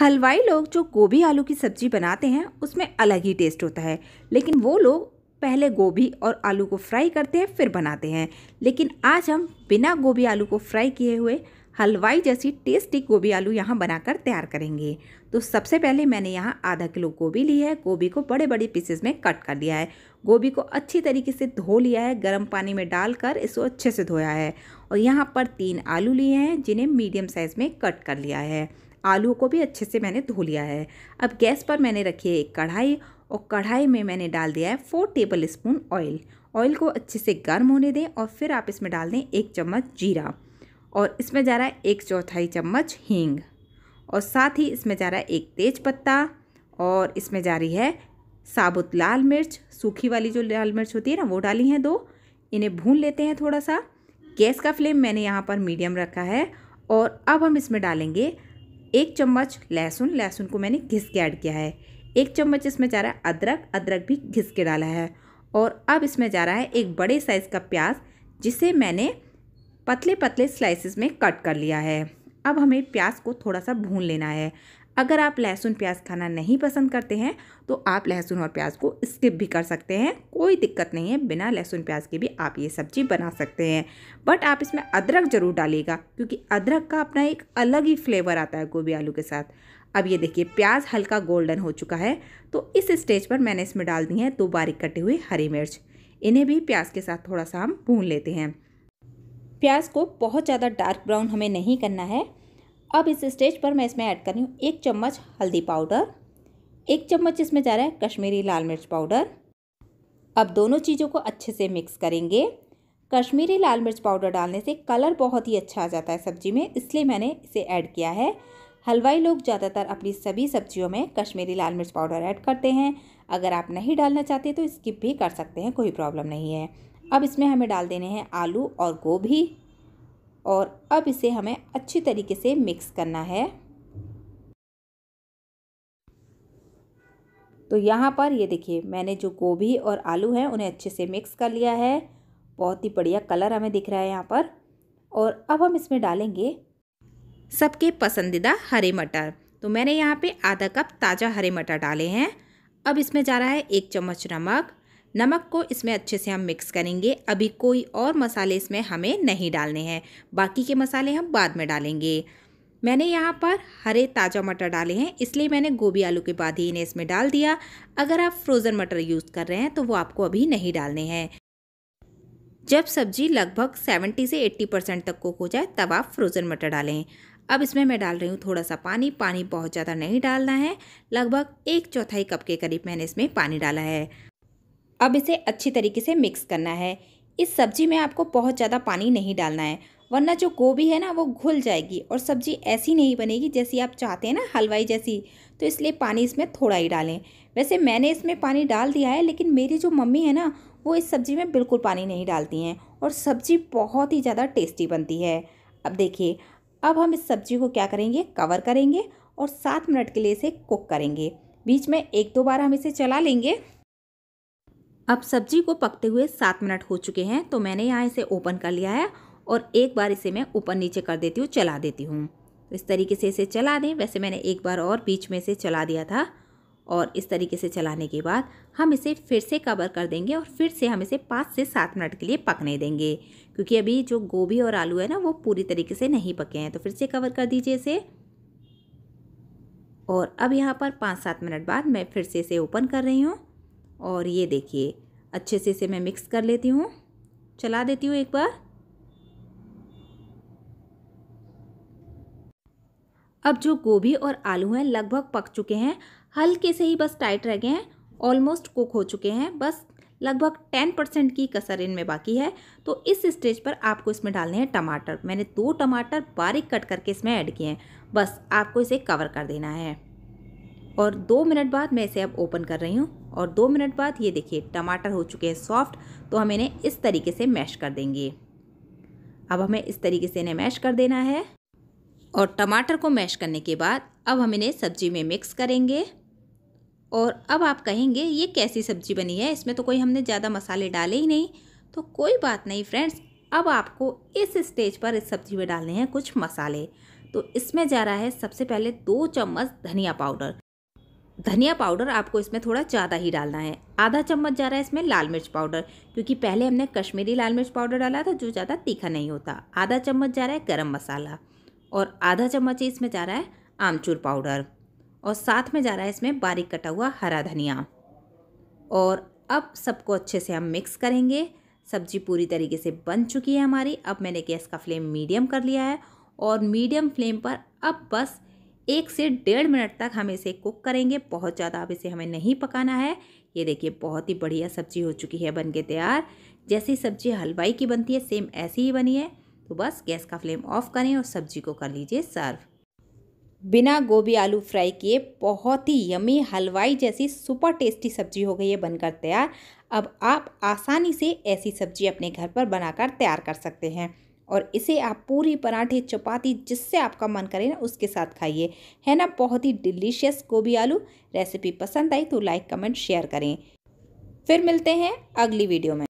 हलवाई लोग जो गोभी आलू की सब्जी बनाते हैं उसमें अलग ही टेस्ट होता है लेकिन वो लोग पहले गोभी और आलू को फ्राई करते हैं फिर बनाते हैं लेकिन आज हम बिना गोभी आलू को फ्राई किए हुए हलवाई जैसी टेस्टी गोभी आलू यहाँ बनाकर तैयार करेंगे तो सबसे पहले मैंने यहाँ आधा किलो गोभी ली है गोभी को बड़े बड़े पीसेस में कट कर लिया है गोभी को अच्छी तरीके से धो लिया है गर्म पानी में डालकर इसको अच्छे से धोया है और यहाँ पर तीन आलू लिए हैं जिन्हें मीडियम साइज़ में कट कर लिया है आलू को भी अच्छे से मैंने धो लिया है अब गैस पर मैंने रखी है एक कढ़ाई और कढ़ाई में मैंने डाल दिया है four tablespoon oil oil को अच्छे से गर्म होने दें और फिर आप इसमें डाल दें एक चम्मच जीरा और इसमें जा रहा है एक चौथाई चम्मच हींग और साथ ही इसमें जा रहा है एक तेज पत्ता और इसमें जा रही है साबुत लाल मिर्च सूखी वाली जो लाल मिर्च होती है ना वो डाली हैं दो इन्हें भून लेते हैं थोड़ा सा गैस का फ्लेम मैंने यहाँ पर मीडियम रखा है और अब हम इसमें डालेंगे एक चम्मच लहसुन लहसुन को मैंने घिस के ऐड किया है एक चम्मच इसमें जा रहा है अदरक अदरक भी घिस के डाला है और अब इसमें जा रहा है एक बड़े साइज़ का प्याज जिसे मैंने पतले पतले स्लाइसिस में कट कर लिया है अब हमें प्याज को थोड़ा सा भून लेना है अगर आप लहसुन प्याज खाना नहीं पसंद करते हैं तो आप लहसुन और प्याज को स्किप भी कर सकते हैं कोई दिक्कत नहीं है बिना लहसुन प्याज के भी आप ये सब्जी बना सकते हैं बट आप इसमें अदरक ज़रूर डालिएगा क्योंकि अदरक का अपना एक अलग ही फ्लेवर आता है गोभी आलू के साथ अब ये देखिए प्याज हल्का गोल्डन हो चुका है तो इस स्टेज पर मैंने इसमें डाल दी है दो बारीक कटी हुई हरी मिर्च इन्हें भी प्याज के साथ थोड़ा सा हम भून लेते हैं प्याज को बहुत ज़्यादा डार्क ब्राउन हमें नहीं करना है अब इस स्टेज पर मैं इसमें ऐड कर रही हूँ एक चम्मच हल्दी पाउडर एक चम्मच इसमें जा रहा है कश्मीरी लाल मिर्च पाउडर अब दोनों चीज़ों को अच्छे से मिक्स करेंगे कश्मीरी लाल मिर्च पाउडर डालने से कलर बहुत ही अच्छा आ जाता है सब्जी में इसलिए मैंने इसे ऐड किया है हलवाई लोग ज़्यादातर अपनी सभी सब्जियों में कश्मीरी लाल मिर्च पाउडर ऐड करते हैं अगर आप नहीं डालना चाहते तो स्किप भी कर सकते हैं कोई प्रॉब्लम नहीं है अब इसमें हमें डाल देने हैं आलू और गोभी और अब इसे हमें अच्छी तरीके से मिक्स करना है तो यहाँ पर ये देखिए मैंने जो गोभी और आलू हैं उन्हें अच्छे से मिक्स कर लिया है बहुत ही बढ़िया कलर हमें दिख रहा है यहाँ पर और अब हम इसमें डालेंगे सबके पसंदीदा हरे मटर तो मैंने यहाँ पे आधा कप ताज़ा हरे मटर डाले हैं अब इसमें जा रहा है एक चम्मच नमक नमक को इसमें अच्छे से हम मिक्स करेंगे अभी कोई और मसाले इसमें हमें नहीं डालने हैं बाकी के मसाले हम बाद में डालेंगे मैंने यहाँ पर हरे ताज़ा मटर डाले हैं इसलिए मैंने गोभी आलू के बाद ही इन्हें इसमें डाल दिया अगर आप फ्रोज़न मटर यूज़ कर रहे हैं तो वो आपको अभी नहीं डालने हैं जब सब्जी लगभग 70 से 80 परसेंट तक कुक हो जाए तब आप फ्रोज़न मटर डालें अब इसमें मैं डाल रही हूँ थोड़ा सा पानी पानी बहुत ज़्यादा नहीं डालना है लगभग एक चौथाई कप के करीब मैंने इसमें पानी डाला है अब इसे अच्छी तरीके से मिक्स करना है इस सब्जी में आपको बहुत ज़्यादा पानी नहीं डालना है वरना जो गोभी है ना वो घुल जाएगी और सब्जी ऐसी नहीं बनेगी जैसी आप चाहते हैं ना हलवाई जैसी तो इसलिए पानी इसमें थोड़ा ही डालें वैसे मैंने इसमें पानी डाल दिया है लेकिन मेरी जो मम्मी है ना वो इस सब्ज़ी में बिल्कुल पानी नहीं डालती हैं और सब्ज़ी बहुत ही ज़्यादा टेस्टी बनती है अब देखिए अब हम इस सब्ज़ी को क्या करेंगे कवर करेंगे और सात मिनट के लिए इसे कुक करेंगे बीच में एक दो बार हम इसे चला लेंगे अब सब्जी को पकते हुए सात मिनट हो चुके हैं तो मैंने यहाँ इसे ओपन कर लिया है और एक बार इसे मैं ऊपर नीचे कर देती हूँ चला देती हूँ तो इस तरीके से इसे चला दें वैसे मैंने एक बार और बीच में से चला दिया था और इस तरीके से चलाने के बाद हम इसे फिर से कवर कर देंगे और फिर से हम इसे पाँच से सात मिनट के लिए पकने देंगे क्योंकि अभी जो गोभी और आलू है ना वो पूरी तरीके से नहीं पके हैं तो फिर से कवर कर दीजिए इसे और अब यहाँ पर पाँच सात मिनट बाद मैं फिर से इसे ओपन कर रही हूँ और ये देखिए अच्छे से इसे मैं मिक्स कर लेती हूँ चला देती हूँ एक बार अब जो गोभी और आलू हैं लगभग पक चुके हैं हल्के से ही बस टाइट रह गए हैं ऑलमोस्ट कुक हो चुके हैं बस लगभग टेन परसेंट की कसर इनमें बाकी है तो इस स्टेज पर आपको इसमें डालने हैं टमाटर मैंने दो टमाटर बारीक कट करके इसमें ऐड किए हैं बस आपको इसे कवर कर देना है और दो मिनट बाद मैं इसे अब ओपन कर रही हूँ और दो मिनट बाद ये देखिए टमाटर हो चुके हैं सॉफ्ट तो हम इन्हें इस तरीके से मैश कर देंगे अब हमें इस तरीके से इन्हें मैश कर देना है और टमाटर को मैश करने के बाद अब हम इन्हें सब्जी में मिक्स करेंगे और अब आप कहेंगे ये कैसी सब्जी बनी है इसमें तो कोई हमने ज़्यादा मसाले डाले ही नहीं तो कोई बात नहीं फ्रेंड्स अब आपको इस स्टेज पर इस सब्जी में डालने हैं कुछ मसाले तो इसमें जा रहा है सबसे पहले दो चम्मच धनिया पाउडर धनिया पाउडर आपको इसमें थोड़ा ज़्यादा ही डालना है आधा चम्मच जा रहा है इसमें लाल मिर्च पाउडर क्योंकि पहले हमने कश्मीरी लाल मिर्च पाउडर डाला था जो ज़्यादा तीखा नहीं होता आधा चम्मच जा रहा है गरम मसाला और आधा चम्मच इसमें जा रहा है आमचूर पाउडर और साथ में जा रहा है इसमें बारीक कटा हुआ हरा धनिया और अब सबको अच्छे से हम मिक्स करेंगे सब्जी पूरी तरीके से बन चुकी है हमारी अब मैंने गैस का फ्लेम मीडियम कर लिया है और मीडियम फ्लेम पर अब बस एक से डेढ़ मिनट तक हम इसे कुक करेंगे बहुत ज़्यादा अब इसे हमें नहीं पकाना है ये देखिए बहुत ही बढ़िया सब्जी हो चुकी है बन के तैयार जैसी सब्जी हलवाई की बनती है सेम ऐसी ही बनी है तो बस गैस का फ्लेम ऑफ करें और सब्जी को कर लीजिए सर्व बिना गोभी आलू फ्राई किए बहुत ही यमी हलवाई जैसी सुपर टेस्टी सब्जी हो गई है बनकर तैयार अब आप आसानी से ऐसी सब्जी अपने घर पर बनाकर तैयार कर सकते हैं और इसे आप पूरी पराठे चपाती जिससे आपका मन करे ना उसके साथ खाइए है ना बहुत ही डिलीशियस गोभी आलू रेसिपी पसंद आई तो लाइक कमेंट शेयर करें फिर मिलते हैं अगली वीडियो में